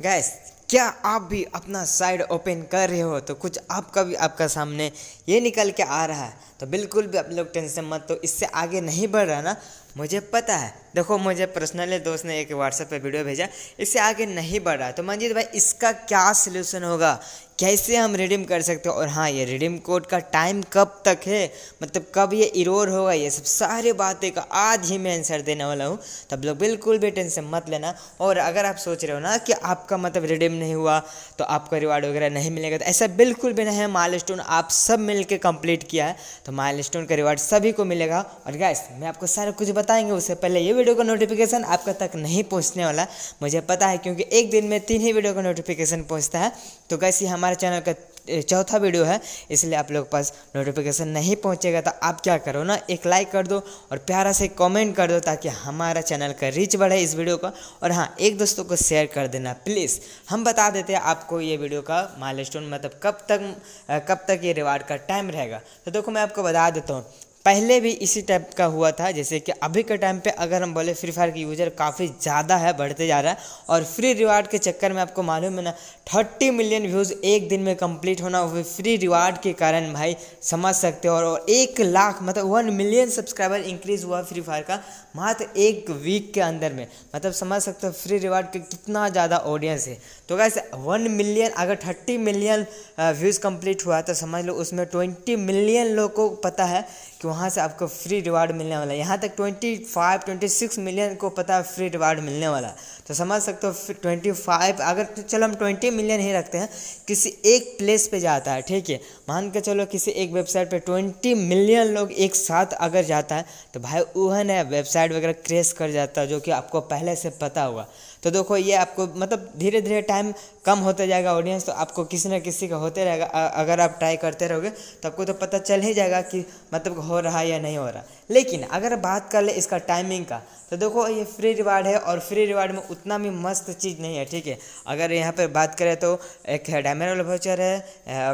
gas क्या आप भी अपना साइड ओपन कर रहे हो तो कुछ आपका भी आपका सामने ये निकल के आ रहा है तो बिल्कुल भी आप लोग टेंशन मत तो इससे आगे नहीं बढ़ रहा ना मुझे पता है देखो मुझे पर्सनली दोस्त ने एक व्हाट्सएप पे वीडियो भेजा इससे आगे नहीं बढ़ रहा तो मंजीत भाई इसका क्या सलूशन होगा कैसे हम रिडीम कर सकते हैं और हाँ ये रिडीम कोड का टाइम कब तक है मतलब कब ये इरोर होगा ये सब सारे बातें का आज ही मैं आंसर देने वाला हूँ तब लोग बिल्कुल भी टेंशन मत लेना और अगर आप सोच रहे हो ना कि आपका मतलब रिडीम नहीं हुआ तो आपका रिवार्ड वगैरह नहीं मिलेगा तो ऐसा बिल्कुल भी नहीं है माइल आप सब मिल के कम्प्लीट किया है तो माइल का रिवार्ड सभी को मिलेगा और गैस मैं आपको सारा कुछ बताएंगे उससे पहले ये वीडियो का नोटिफिकेशन आपका तक नहीं पहुँचने वाला मुझे पता है क्योंकि एक दिन में तीन ही वीडियो का नोटिफिकेशन पहुँचता है तो गैस ये हमारे हमारे चैनल का चौथा वीडियो है इसलिए आप लोग पास नोटिफिकेशन नहीं पहुंचेगा तो आप क्या करो ना एक लाइक कर दो और प्यारा से कमेंट कर दो ताकि हमारा चैनल का रीच बढ़े इस वीडियो का और हाँ एक दोस्तों को शेयर कर देना प्लीज़ हम बता देते हैं आपको ये वीडियो का माइल मतलब कब तक कब तक ये रिवार्ड का टाइम रहेगा तो देखो मैं आपको बता देता हूँ पहले भी इसी टाइप का हुआ था जैसे कि अभी के टाइम पे अगर हम बोले फ्री फायर के यूज़र काफ़ी ज़्यादा है बढ़ते जा रहा है और फ्री रिवार्ड के चक्कर में आपको मालूम है ना थर्टी मिलियन व्यूज़ एक दिन में कंप्लीट होना हुए फ्री रिवार्ड के कारण भाई समझ सकते हो और एक लाख मतलब वन मिलियन सब्सक्राइबर इंक्रीज़ हुआ फ्री फायर का मात्र एक वीक के अंदर में मतलब समझ सकते हो फ्री रिवार्ड के कितना ज़्यादा ऑडियंस है तो कैसे वन मिलियन अगर थर्टी मिलियन व्यूज़ कंप्लीट हुआ तो समझ लो उसमें ट्वेंटी मिलियन लोग को पता है कि वहाँ से आपको फ्री रिवार्ड मिलने वाला है यहाँ तक twenty five twenty six million को पता है फ्री रिवार्ड मिलने वाला तो समझ सकते हो ट्वेंटी फाइव अगर तो चलो हम ट्वेंटी मिलियन ही रखते हैं किसी एक प्लेस पे जाता है ठीक है मान के चलो किसी एक वेबसाइट पे ट्वेंटी मिलियन लोग एक साथ अगर जाता है तो भाई वह न वेबसाइट वगैरह क्रेश कर जाता है जो कि आपको पहले से पता हुआ तो देखो ये आपको मतलब धीरे धीरे टाइम कम होता जाएगा ऑडियंस तो आपको किसी ना किसी का होते रहेगा अगर आप ट्राई करते रहोगे तो आपको तो पता चल ही जाएगा कि मतलब हो रहा रहा है या नहीं हो रहा लेकिन अगर बात कर ले इसका टाइमिंग का तो देखो ये फ्री रिवार्ड है और फ्री रिवार्ड में उतना भी मस्त चीज़ नहीं है ठीक है अगर यहाँ पर बात करें तो एक है डायमंड वाला है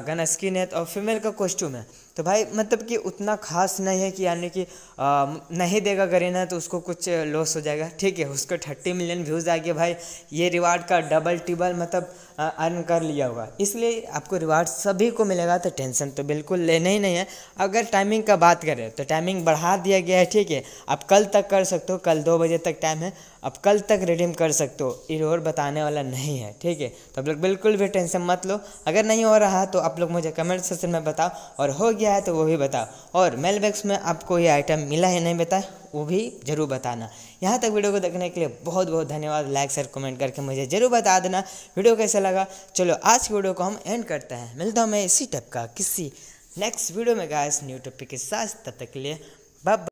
गन स्किन है और तो फीमेल का कॉस्ट्यूम है तो भाई मतलब कि उतना खास नहीं है कि यानी कि नहीं देगा करीना तो उसको कुछ लॉस हो जाएगा ठीक है उसको थर्टी मिलियन व्यूज़ आ गया भाई ये रिवार्ड का डबल टिबल मतलब अर्न कर लिया होगा इसलिए आपको रिवार्ड सभी को मिलेगा तो टेंशन तो बिल्कुल लेना ही नहीं है अगर टाइमिंग का बात करें तो टाइमिंग बढ़ा दिया गया है ठीक है आप कल तक कर सकते हो कल दो बजे तक टाइम है आप कल तक रिडीम कर सकते हो इरोर बताने वाला नहीं है ठीक है तो आप लोग बिल्कुल भी टेंशन मत लो अगर नहीं हो रहा तो आप लोग मुझे कमेंट सेक्शन में बताओ और हो गया गया है तो वो भी बताओ और मेल बैग्स में आपको ये आइटम मिला है नहीं बताए वो भी ज़रूर बताना यहाँ तक वीडियो को देखने के लिए बहुत बहुत धन्यवाद लाइक शेयर कमेंट करके मुझे ज़रूर बता देना वीडियो कैसा लगा चलो आज की वीडियो को हम एंड करते हैं मिलता हूँ मैं इसी टाइप का किसी नेक्स्ट वीडियो में गाय न्यू टॉपिक के साथ तब तक के लिए